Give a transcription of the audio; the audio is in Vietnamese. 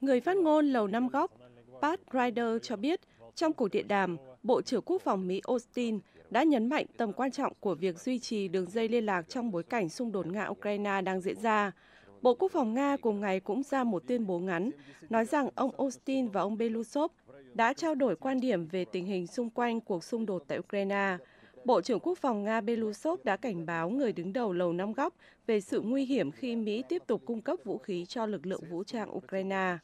Người phát ngôn Lầu Năm Góc, Pat Ryder cho biết trong cuộc điện đàm, Bộ trưởng Quốc phòng Mỹ Austin đã nhấn mạnh tầm quan trọng của việc duy trì đường dây liên lạc trong bối cảnh xung đột Nga-Ukraine đang diễn ra. Bộ Quốc phòng Nga cùng ngày cũng ra một tuyên bố ngắn, nói rằng ông Austin và ông Belousov đã trao đổi quan điểm về tình hình xung quanh cuộc xung đột tại Ukraine. Bộ trưởng Quốc phòng Nga Belousov đã cảnh báo người đứng đầu Lầu Năm Góc về sự nguy hiểm khi Mỹ tiếp tục cung cấp vũ khí cho lực lượng vũ trang Ukraine.